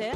Café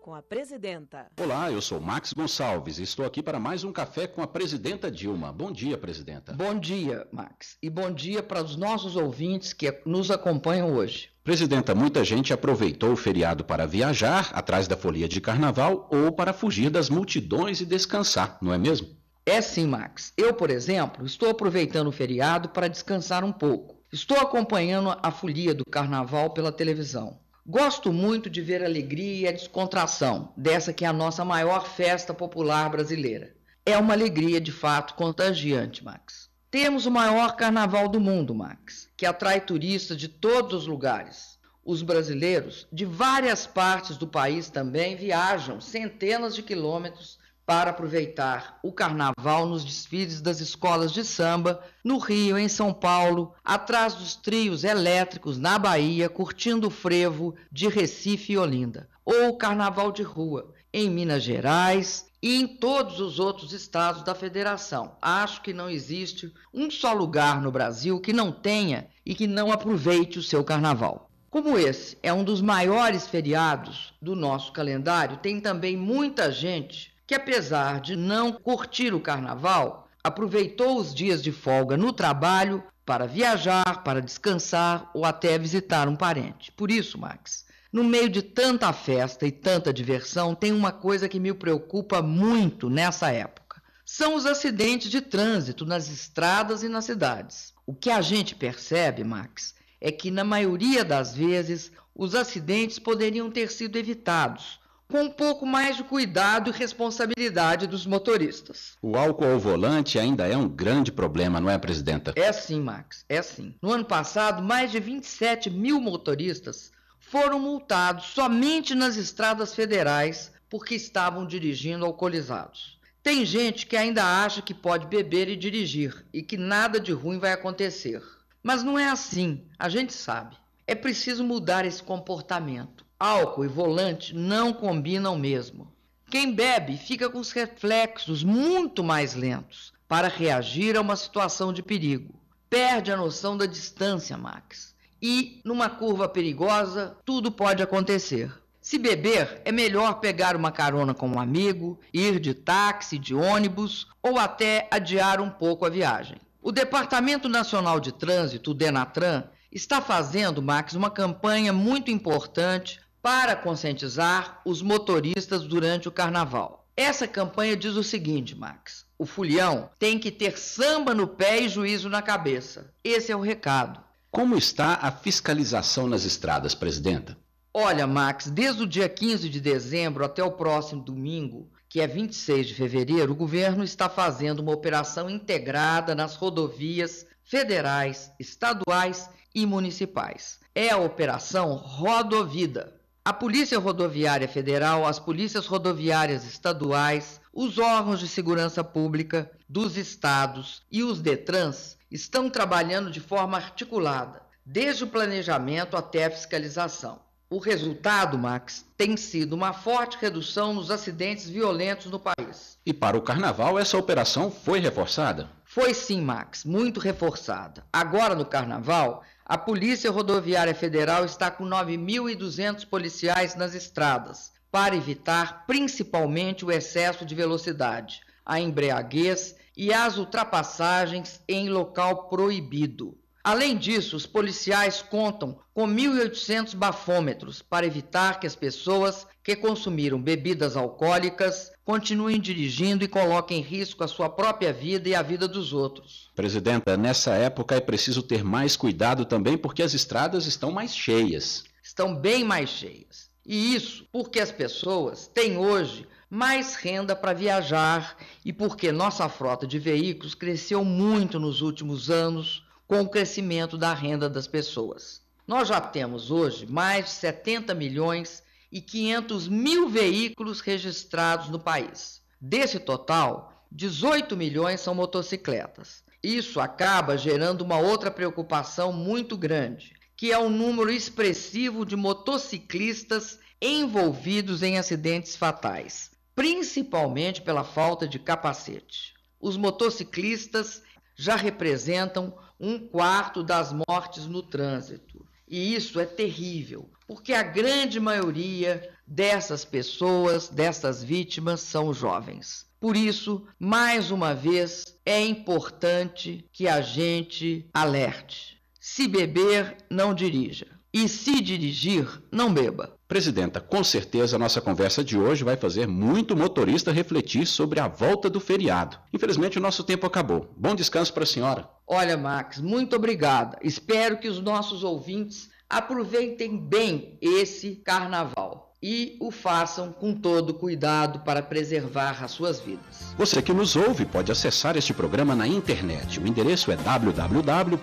com a Presidenta. Olá, eu sou Max Gonçalves e estou aqui para mais um Café com a Presidenta Dilma. Bom dia, Presidenta. Bom dia, Max. E bom dia para os nossos ouvintes que nos acompanham hoje. Presidenta, muita gente aproveitou o feriado para viajar atrás da folia de carnaval ou para fugir das multidões e descansar, não é mesmo? É sim, Max. Eu, por exemplo, estou aproveitando o feriado para descansar um pouco. Estou acompanhando a folia do carnaval pela televisão. Gosto muito de ver a alegria e a descontração dessa que é a nossa maior festa popular brasileira. É uma alegria de fato contagiante, Max. Temos o maior carnaval do mundo, Max, que atrai turistas de todos os lugares. Os brasileiros de várias partes do país também viajam centenas de quilômetros para aproveitar o carnaval nos desfiles das escolas de samba, no Rio, em São Paulo, atrás dos trios elétricos na Bahia, curtindo o frevo de Recife e Olinda, ou o carnaval de rua em Minas Gerais e em todos os outros estados da federação. Acho que não existe um só lugar no Brasil que não tenha e que não aproveite o seu carnaval. Como esse é um dos maiores feriados do nosso calendário, tem também muita gente que, apesar de não curtir o carnaval, aproveitou os dias de folga no trabalho para viajar, para descansar ou até visitar um parente. Por isso, Max, no meio de tanta festa e tanta diversão, tem uma coisa que me preocupa muito nessa época. São os acidentes de trânsito nas estradas e nas cidades. O que a gente percebe, Max, é que na maioria das vezes os acidentes poderiam ter sido evitados com um pouco mais de cuidado e responsabilidade dos motoristas. O álcool ao volante ainda é um grande problema, não é, presidenta? É sim, Max, é sim. No ano passado, mais de 27 mil motoristas foram multados somente nas estradas federais porque estavam dirigindo alcoolizados. Tem gente que ainda acha que pode beber e dirigir e que nada de ruim vai acontecer. Mas não é assim, a gente sabe. É preciso mudar esse comportamento álcool e volante não combinam mesmo. Quem bebe fica com os reflexos muito mais lentos para reagir a uma situação de perigo. Perde a noção da distância, Max. E, numa curva perigosa, tudo pode acontecer. Se beber, é melhor pegar uma carona com um amigo, ir de táxi, de ônibus ou até adiar um pouco a viagem. O Departamento Nacional de Trânsito, o Denatran, está fazendo, Max, uma campanha muito importante para conscientizar os motoristas durante o carnaval. Essa campanha diz o seguinte, Max: o fulhão tem que ter samba no pé e juízo na cabeça. Esse é o recado. Como está a fiscalização nas estradas, presidenta? Olha, Max, desde o dia 15 de dezembro até o próximo domingo, que é 26 de fevereiro, o governo está fazendo uma operação integrada nas rodovias federais, estaduais e municipais. É a operação Rodovida. A Polícia Rodoviária Federal, as polícias rodoviárias estaduais, os órgãos de segurança pública dos estados e os Detrans estão trabalhando de forma articulada, desde o planejamento até a fiscalização. O resultado, Max, tem sido uma forte redução nos acidentes violentos no país. E para o carnaval, essa operação foi reforçada? Foi sim, Max, muito reforçada. Agora no carnaval, a Polícia Rodoviária Federal está com 9.200 policiais nas estradas para evitar principalmente o excesso de velocidade, a embriaguez e as ultrapassagens em local proibido. Além disso, os policiais contam com 1.800 bafômetros para evitar que as pessoas que consumiram bebidas alcoólicas, continuem dirigindo e coloquem em risco a sua própria vida e a vida dos outros. Presidenta, nessa época é preciso ter mais cuidado também porque as estradas estão mais cheias. Estão bem mais cheias. E isso porque as pessoas têm hoje mais renda para viajar e porque nossa frota de veículos cresceu muito nos últimos anos com o crescimento da renda das pessoas. Nós já temos hoje mais de 70 milhões e 500 mil veículos registrados no país. Desse total, 18 milhões são motocicletas. Isso acaba gerando uma outra preocupação muito grande, que é o número expressivo de motociclistas envolvidos em acidentes fatais, principalmente pela falta de capacete. Os motociclistas já representam um quarto das mortes no trânsito e isso é terrível, porque a grande maioria dessas pessoas, dessas vítimas, são jovens. Por isso, mais uma vez, é importante que a gente alerte. Se beber, não dirija. E se dirigir, não beba. Presidenta, com certeza a nossa conversa de hoje vai fazer muito motorista refletir sobre a volta do feriado. Infelizmente o nosso tempo acabou. Bom descanso para a senhora. Olha, Max, muito obrigada. Espero que os nossos ouvintes aproveitem bem esse carnaval e o façam com todo cuidado para preservar as suas vidas. Você que nos ouve pode acessar este programa na internet. O endereço é www.café.ebc.com.br.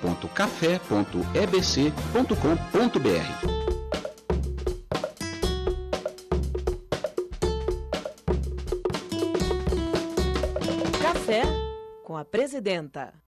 Café com a presidenta.